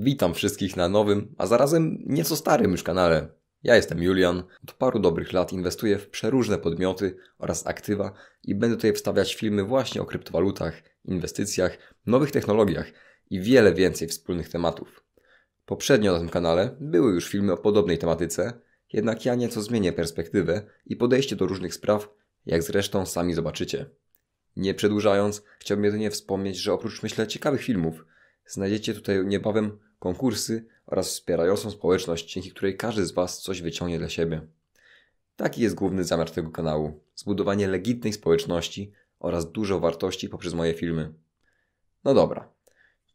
Witam wszystkich na nowym, a zarazem nieco starym już kanale. Ja jestem Julian. Od paru dobrych lat inwestuję w przeróżne podmioty oraz aktywa i będę tutaj wstawiać filmy właśnie o kryptowalutach, inwestycjach, nowych technologiach i wiele więcej wspólnych tematów. Poprzednio na tym kanale były już filmy o podobnej tematyce, jednak ja nieco zmienię perspektywę i podejście do różnych spraw, jak zresztą sami zobaczycie. Nie przedłużając, chciałbym jedynie wspomnieć, że oprócz myślę ciekawych filmów, znajdziecie tutaj niebawem konkursy oraz wspierającą społeczność, dzięki której każdy z Was coś wyciągnie dla siebie. Taki jest główny zamiar tego kanału: zbudowanie legitnej społeczności oraz dużo wartości poprzez moje filmy. No dobra,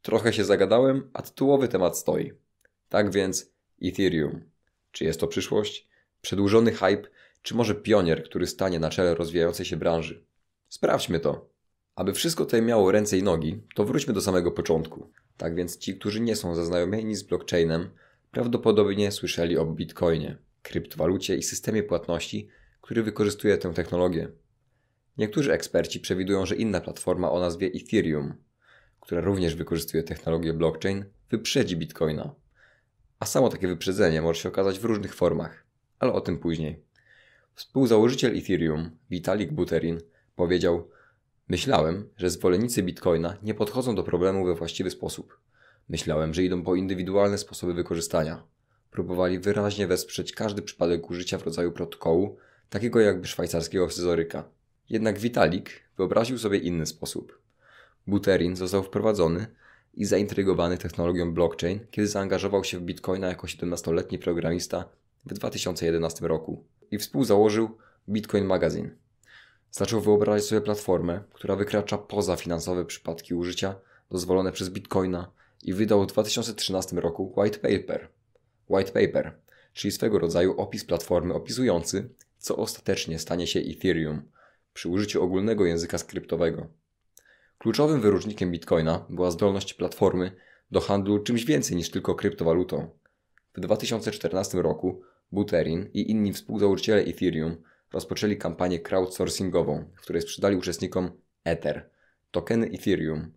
trochę się zagadałem, a tytułowy temat stoi. Tak więc Ethereum. Czy jest to przyszłość? Przedłużony hype, czy może pionier, który stanie na czele rozwijającej się branży? Sprawdźmy to. Aby wszystko tutaj miało ręce i nogi, to wróćmy do samego początku. Tak więc ci, którzy nie są zaznajomieni z blockchainem, prawdopodobnie słyszeli o bitcoinie, kryptowalucie i systemie płatności, który wykorzystuje tę technologię. Niektórzy eksperci przewidują, że inna platforma o nazwie Ethereum, która również wykorzystuje technologię blockchain, wyprzedzi bitcoina. A samo takie wyprzedzenie może się okazać w różnych formach, ale o tym później. Współzałożyciel Ethereum, Vitalik Buterin, powiedział, Myślałem, że zwolennicy bitcoina nie podchodzą do problemu we właściwy sposób. Myślałem, że idą po indywidualne sposoby wykorzystania. Próbowali wyraźnie wesprzeć każdy przypadek użycia w rodzaju protokołu, takiego jakby szwajcarskiego scyzoryka. Jednak Vitalik wyobraził sobie inny sposób. Buterin został wprowadzony i zaintrygowany technologią blockchain, kiedy zaangażował się w bitcoina jako 17-letni programista w 2011 roku i współzałożył Bitcoin Magazine Zaczął wyobrażać sobie platformę, która wykracza poza finansowe przypadki użycia dozwolone przez Bitcoina i wydał w 2013 roku White Paper. White Paper, czyli swego rodzaju opis platformy opisujący, co ostatecznie stanie się Ethereum przy użyciu ogólnego języka skryptowego. Kluczowym wyróżnikiem Bitcoina była zdolność platformy do handlu czymś więcej niż tylko kryptowalutą. W 2014 roku Buterin i inni współzałożyciele Ethereum rozpoczęli kampanię crowdsourcingową, w której sprzedali uczestnikom Ether, tokeny Ethereum,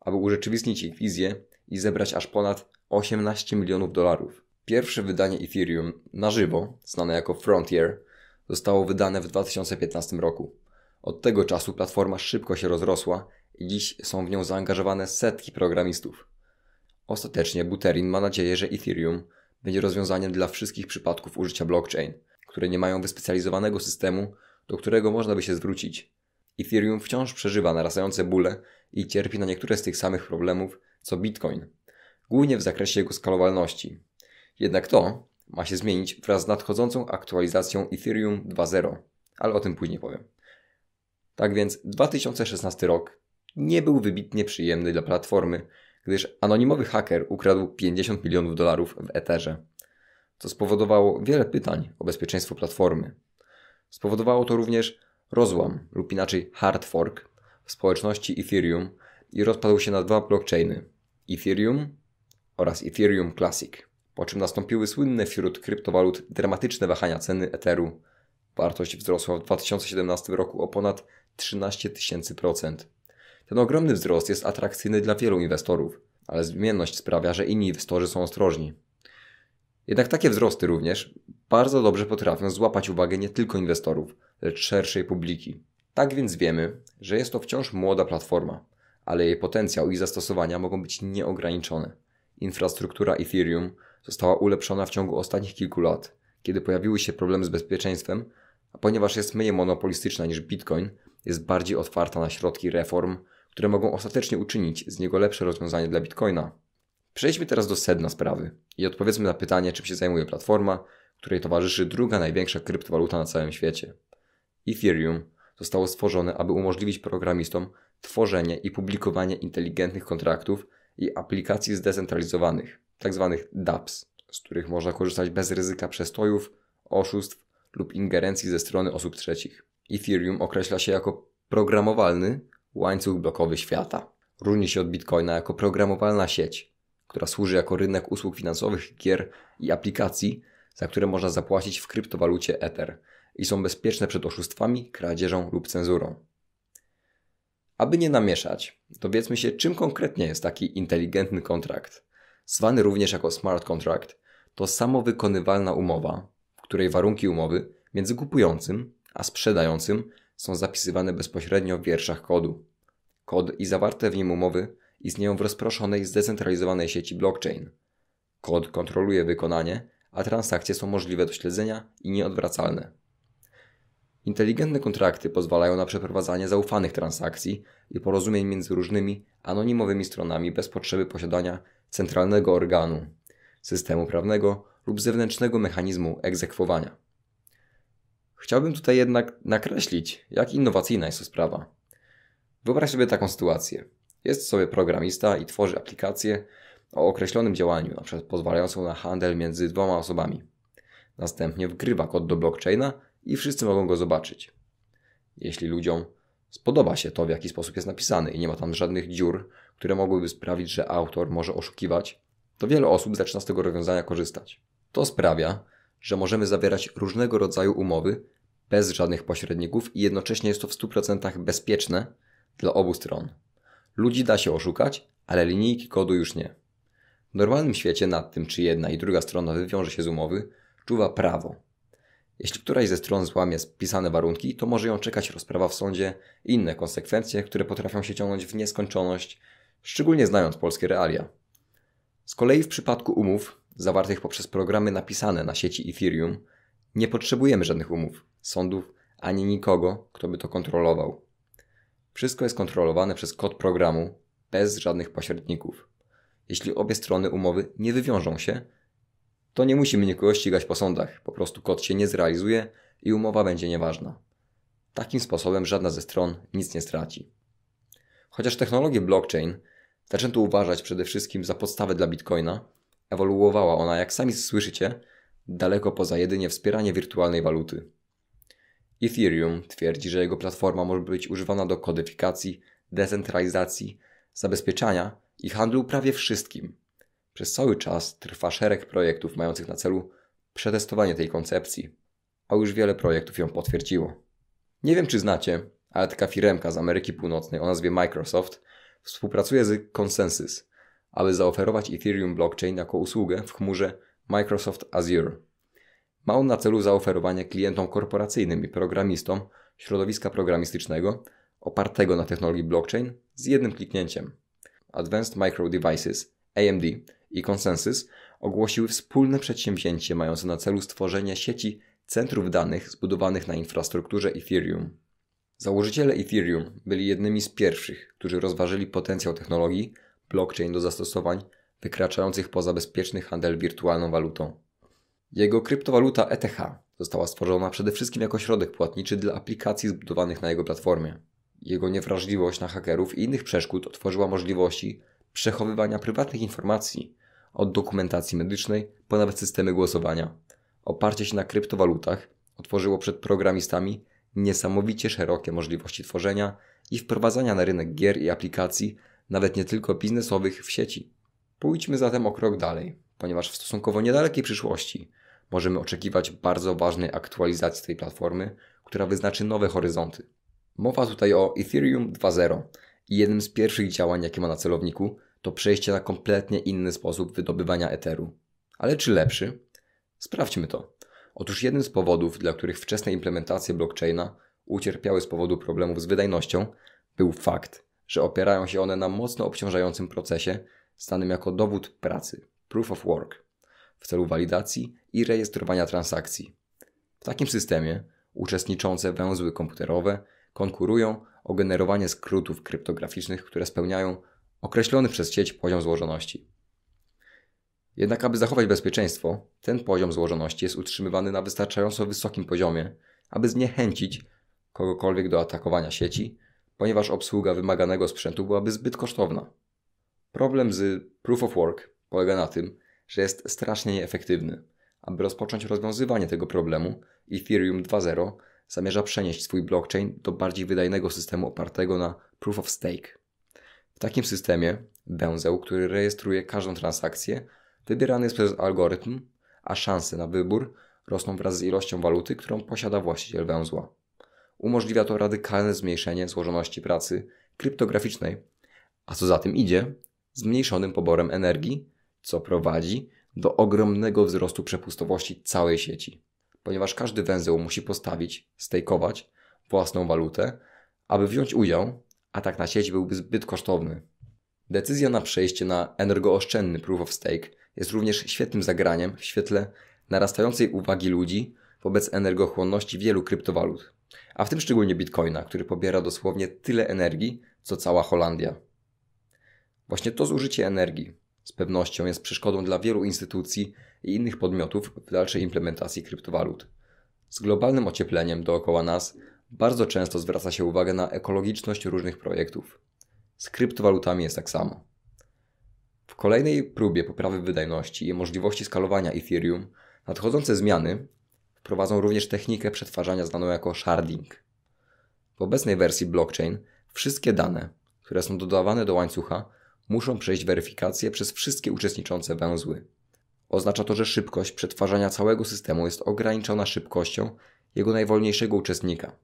aby urzeczywistnić ich wizję i zebrać aż ponad 18 milionów dolarów. Pierwsze wydanie Ethereum na żywo, znane jako Frontier, zostało wydane w 2015 roku. Od tego czasu platforma szybko się rozrosła i dziś są w nią zaangażowane setki programistów. Ostatecznie Buterin ma nadzieję, że Ethereum będzie rozwiązaniem dla wszystkich przypadków użycia blockchain – które nie mają wyspecjalizowanego systemu, do którego można by się zwrócić. Ethereum wciąż przeżywa narastające bóle i cierpi na niektóre z tych samych problemów co Bitcoin, głównie w zakresie jego skalowalności. Jednak to ma się zmienić wraz z nadchodzącą aktualizacją Ethereum 2.0, ale o tym później powiem. Tak więc 2016 rok nie był wybitnie przyjemny dla platformy, gdyż anonimowy haker ukradł 50 milionów dolarów w Etherze co spowodowało wiele pytań o bezpieczeństwo platformy. Spowodowało to również rozłam lub inaczej hard fork w społeczności Ethereum i rozpadł się na dwa blockchainy Ethereum oraz Ethereum Classic, po czym nastąpiły słynne wśród kryptowalut dramatyczne wahania ceny Etheru. Wartość wzrosła w 2017 roku o ponad 13 000%. Ten ogromny wzrost jest atrakcyjny dla wielu inwestorów, ale zmienność sprawia, że inni inwestorzy są ostrożni. Jednak takie wzrosty również bardzo dobrze potrafią złapać uwagę nie tylko inwestorów, lecz szerszej publiki. Tak więc wiemy, że jest to wciąż młoda platforma, ale jej potencjał i zastosowania mogą być nieograniczone. Infrastruktura Ethereum została ulepszona w ciągu ostatnich kilku lat, kiedy pojawiły się problemy z bezpieczeństwem, a ponieważ jest mniej monopolistyczna niż Bitcoin, jest bardziej otwarta na środki reform, które mogą ostatecznie uczynić z niego lepsze rozwiązanie dla Bitcoina. Przejdźmy teraz do sedna sprawy i odpowiedzmy na pytanie, czym się zajmuje platforma, której towarzyszy druga największa kryptowaluta na całym świecie. Ethereum zostało stworzone, aby umożliwić programistom tworzenie i publikowanie inteligentnych kontraktów i aplikacji zdecentralizowanych, tzw. Tak dApps, z których można korzystać bez ryzyka przestojów, oszustw lub ingerencji ze strony osób trzecich. Ethereum określa się jako programowalny łańcuch blokowy świata. Różni się od Bitcoina jako programowalna sieć, która służy jako rynek usług finansowych, gier i aplikacji, za które można zapłacić w kryptowalucie Ether i są bezpieczne przed oszustwami, kradzieżą lub cenzurą. Aby nie namieszać, dowiedzmy się, czym konkretnie jest taki inteligentny kontrakt, zwany również jako smart contract. To samowykonywalna umowa, w której warunki umowy między kupującym a sprzedającym są zapisywane bezpośrednio w wierszach kodu. Kod i zawarte w nim umowy istnieją w rozproszonej, zdecentralizowanej sieci blockchain. Kod kontroluje wykonanie, a transakcje są możliwe do śledzenia i nieodwracalne. Inteligentne kontrakty pozwalają na przeprowadzanie zaufanych transakcji i porozumień między różnymi, anonimowymi stronami bez potrzeby posiadania centralnego organu, systemu prawnego lub zewnętrznego mechanizmu egzekwowania. Chciałbym tutaj jednak nakreślić, jak innowacyjna jest to sprawa. Wyobraź sobie taką sytuację. Jest sobie programista i tworzy aplikację o określonym działaniu, np. pozwalającą na handel między dwoma osobami. Następnie wgrywa kod do blockchaina i wszyscy mogą go zobaczyć. Jeśli ludziom spodoba się to, w jaki sposób jest napisany i nie ma tam żadnych dziur, które mogłyby sprawić, że autor może oszukiwać, to wiele osób zaczyna z tego rozwiązania korzystać. To sprawia, że możemy zawierać różnego rodzaju umowy bez żadnych pośredników i jednocześnie jest to w 100% bezpieczne dla obu stron. Ludzi da się oszukać, ale linijki kodu już nie. W normalnym świecie nad tym, czy jedna i druga strona wywiąże się z umowy, czuwa prawo. Jeśli któraś ze stron złamie spisane warunki, to może ją czekać rozprawa w sądzie i inne konsekwencje, które potrafią się ciągnąć w nieskończoność, szczególnie znając polskie realia. Z kolei w przypadku umów, zawartych poprzez programy napisane na sieci Ethereum, nie potrzebujemy żadnych umów, sądów, ani nikogo, kto by to kontrolował. Wszystko jest kontrolowane przez kod programu, bez żadnych pośredników. Jeśli obie strony umowy nie wywiążą się, to nie musimy nikogo ścigać po sądach, po prostu kod się nie zrealizuje i umowa będzie nieważna. Takim sposobem żadna ze stron nic nie straci. Chociaż technologię blockchain zaczęto uważać przede wszystkim za podstawę dla bitcoina, ewoluowała ona, jak sami słyszycie, daleko poza jedynie wspieranie wirtualnej waluty. Ethereum twierdzi, że jego platforma może być używana do kodyfikacji, decentralizacji, zabezpieczania i handlu prawie wszystkim. Przez cały czas trwa szereg projektów mających na celu przetestowanie tej koncepcji, a już wiele projektów ją potwierdziło. Nie wiem, czy znacie, ale taka firmka z Ameryki Północnej o nazwie Microsoft współpracuje z Consensus, aby zaoferować Ethereum blockchain jako usługę w chmurze Microsoft Azure. Ma on na celu zaoferowanie klientom korporacyjnym i programistom środowiska programistycznego opartego na technologii blockchain z jednym kliknięciem. Advanced Micro Devices, AMD i Consensus ogłosiły wspólne przedsięwzięcie mające na celu stworzenie sieci centrów danych zbudowanych na infrastrukturze Ethereum. Założyciele Ethereum byli jednymi z pierwszych, którzy rozważyli potencjał technologii blockchain do zastosowań wykraczających poza bezpieczny handel wirtualną walutą. Jego kryptowaluta ETH została stworzona przede wszystkim jako środek płatniczy dla aplikacji zbudowanych na jego platformie. Jego niewrażliwość na hakerów i innych przeszkód otworzyła możliwości przechowywania prywatnych informacji od dokumentacji medycznej po nawet systemy głosowania. Oparcie się na kryptowalutach otworzyło przed programistami niesamowicie szerokie możliwości tworzenia i wprowadzania na rynek gier i aplikacji, nawet nie tylko biznesowych, w sieci. Pójdźmy zatem o krok dalej ponieważ w stosunkowo niedalekiej przyszłości możemy oczekiwać bardzo ważnej aktualizacji tej platformy, która wyznaczy nowe horyzonty. Mowa tutaj o Ethereum 2.0 i jednym z pierwszych działań, jakie ma na celowniku, to przejście na kompletnie inny sposób wydobywania Etheru. Ale czy lepszy? Sprawdźmy to. Otóż jednym z powodów, dla których wczesne implementacje blockchaina ucierpiały z powodu problemów z wydajnością, był fakt, że opierają się one na mocno obciążającym procesie, znanym jako dowód pracy. Proof of Work w celu walidacji i rejestrowania transakcji. W takim systemie uczestniczące węzły komputerowe konkurują o generowanie skrótów kryptograficznych, które spełniają określony przez sieć poziom złożoności. Jednak, aby zachować bezpieczeństwo, ten poziom złożoności jest utrzymywany na wystarczająco wysokim poziomie, aby zniechęcić kogokolwiek do atakowania sieci, ponieważ obsługa wymaganego sprzętu byłaby zbyt kosztowna. Problem z Proof of Work polega na tym, że jest strasznie nieefektywny. Aby rozpocząć rozwiązywanie tego problemu, Ethereum 2.0 zamierza przenieść swój blockchain do bardziej wydajnego systemu opartego na Proof of Stake. W takim systemie węzeł, który rejestruje każdą transakcję, wybierany jest przez algorytm, a szanse na wybór rosną wraz z ilością waluty, którą posiada właściciel węzła. Umożliwia to radykalne zmniejszenie złożoności pracy kryptograficznej, a co za tym idzie, zmniejszonym poborem energii co prowadzi do ogromnego wzrostu przepustowości całej sieci, ponieważ każdy węzeł musi postawić, stejkować własną walutę, aby wziąć udział, a tak na sieci byłby zbyt kosztowny. Decyzja na przejście na energooszczędny proof of stake jest również świetnym zagraniem w świetle narastającej uwagi ludzi wobec energochłonności wielu kryptowalut, a w tym szczególnie bitcoina, który pobiera dosłownie tyle energii, co cała Holandia. Właśnie to zużycie energii, z pewnością jest przeszkodą dla wielu instytucji i innych podmiotów w dalszej implementacji kryptowalut. Z globalnym ociepleniem dookoła nas bardzo często zwraca się uwagę na ekologiczność różnych projektów. Z kryptowalutami jest tak samo. W kolejnej próbie poprawy wydajności i możliwości skalowania Ethereum nadchodzące zmiany wprowadzą również technikę przetwarzania znaną jako sharding. W obecnej wersji blockchain wszystkie dane, które są dodawane do łańcucha, muszą przejść weryfikację przez wszystkie uczestniczące węzły. Oznacza to, że szybkość przetwarzania całego systemu jest ograniczona szybkością jego najwolniejszego uczestnika.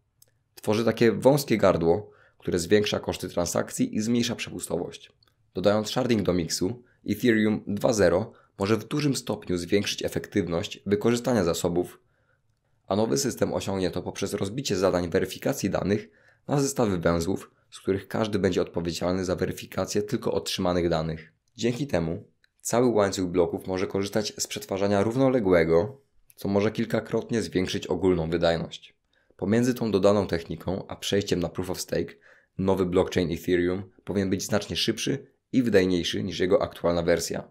Tworzy takie wąskie gardło, które zwiększa koszty transakcji i zmniejsza przepustowość. Dodając sharding do miksu, Ethereum 2.0 może w dużym stopniu zwiększyć efektywność wykorzystania zasobów, a nowy system osiągnie to poprzez rozbicie zadań weryfikacji danych na zestawy węzłów, z których każdy będzie odpowiedzialny za weryfikację tylko otrzymanych danych. Dzięki temu cały łańcuch bloków może korzystać z przetwarzania równoległego, co może kilkakrotnie zwiększyć ogólną wydajność. Pomiędzy tą dodaną techniką a przejściem na Proof of Stake, nowy blockchain Ethereum powinien być znacznie szybszy i wydajniejszy niż jego aktualna wersja.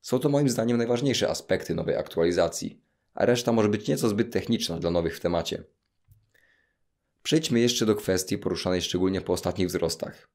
Są to moim zdaniem najważniejsze aspekty nowej aktualizacji, a reszta może być nieco zbyt techniczna dla nowych w temacie. Przejdźmy jeszcze do kwestii poruszanej szczególnie po ostatnich wzrostach.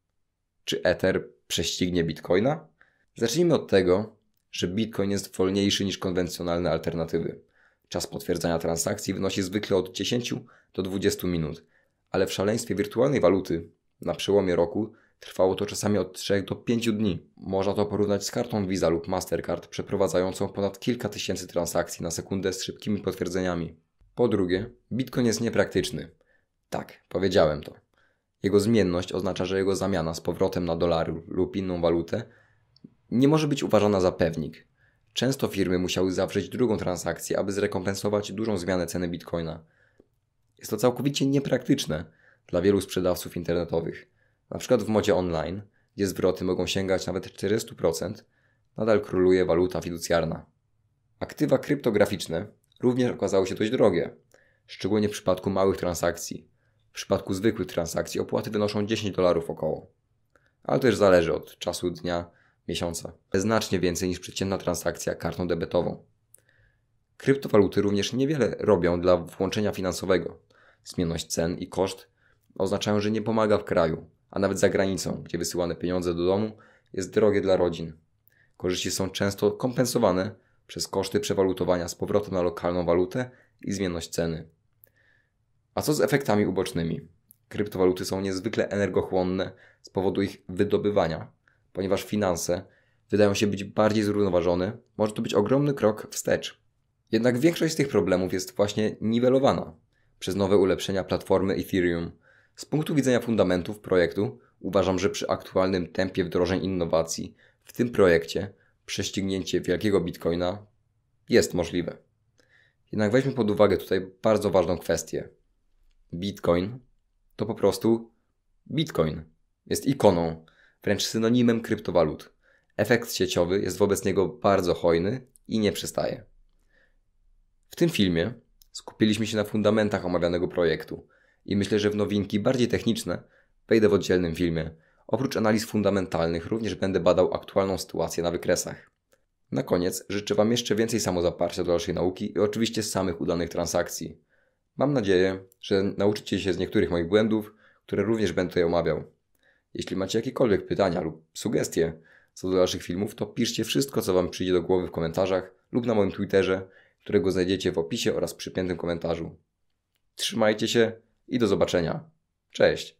Czy Ether prześcignie Bitcoina? Zacznijmy od tego, że Bitcoin jest wolniejszy niż konwencjonalne alternatywy. Czas potwierdzania transakcji wynosi zwykle od 10 do 20 minut, ale w szaleństwie wirtualnej waluty na przełomie roku trwało to czasami od 3 do 5 dni. Można to porównać z kartą Visa lub Mastercard przeprowadzającą ponad kilka tysięcy transakcji na sekundę z szybkimi potwierdzeniami. Po drugie, Bitcoin jest niepraktyczny. Tak, powiedziałem to. Jego zmienność oznacza, że jego zamiana z powrotem na dolar lub inną walutę nie może być uważana za pewnik. Często firmy musiały zawrzeć drugą transakcję, aby zrekompensować dużą zmianę ceny bitcoina. Jest to całkowicie niepraktyczne dla wielu sprzedawców internetowych. Na przykład w modzie online, gdzie zwroty mogą sięgać nawet 400%, nadal króluje waluta fiducjarna. Aktywa kryptograficzne również okazały się dość drogie, szczególnie w przypadku małych transakcji. W przypadku zwykłych transakcji opłaty wynoszą 10 dolarów około. Ale to też zależy od czasu dnia, miesiąca. Znacznie więcej niż przeciętna transakcja kartą debetową. Kryptowaluty również niewiele robią dla włączenia finansowego. Zmienność cen i koszt oznaczają, że nie pomaga w kraju, a nawet za granicą, gdzie wysyłane pieniądze do domu jest drogie dla rodzin. Korzyści są często kompensowane przez koszty przewalutowania z powrotem na lokalną walutę i zmienność ceny. A co z efektami ubocznymi? Kryptowaluty są niezwykle energochłonne z powodu ich wydobywania, ponieważ finanse wydają się być bardziej zrównoważone, może to być ogromny krok wstecz. Jednak większość z tych problemów jest właśnie niwelowana przez nowe ulepszenia platformy Ethereum. Z punktu widzenia fundamentów projektu uważam, że przy aktualnym tempie wdrożeń innowacji w tym projekcie prześcignięcie wielkiego bitcoina jest możliwe. Jednak weźmy pod uwagę tutaj bardzo ważną kwestię – Bitcoin to po prostu Bitcoin. Jest ikoną, wręcz synonimem kryptowalut. Efekt sieciowy jest wobec niego bardzo hojny i nie przestaje. W tym filmie skupiliśmy się na fundamentach omawianego projektu i myślę, że w nowinki bardziej techniczne wejdę w oddzielnym filmie. Oprócz analiz fundamentalnych również będę badał aktualną sytuację na wykresach. Na koniec życzę Wam jeszcze więcej samozaparcia do dalszej nauki i oczywiście samych udanych transakcji. Mam nadzieję, że nauczycie się z niektórych moich błędów, które również będę tutaj omawiał. Jeśli macie jakiekolwiek pytania lub sugestie co do naszych filmów, to piszcie wszystko, co Wam przyjdzie do głowy w komentarzach lub na moim Twitterze, którego znajdziecie w opisie oraz przypiętym komentarzu. Trzymajcie się i do zobaczenia. Cześć!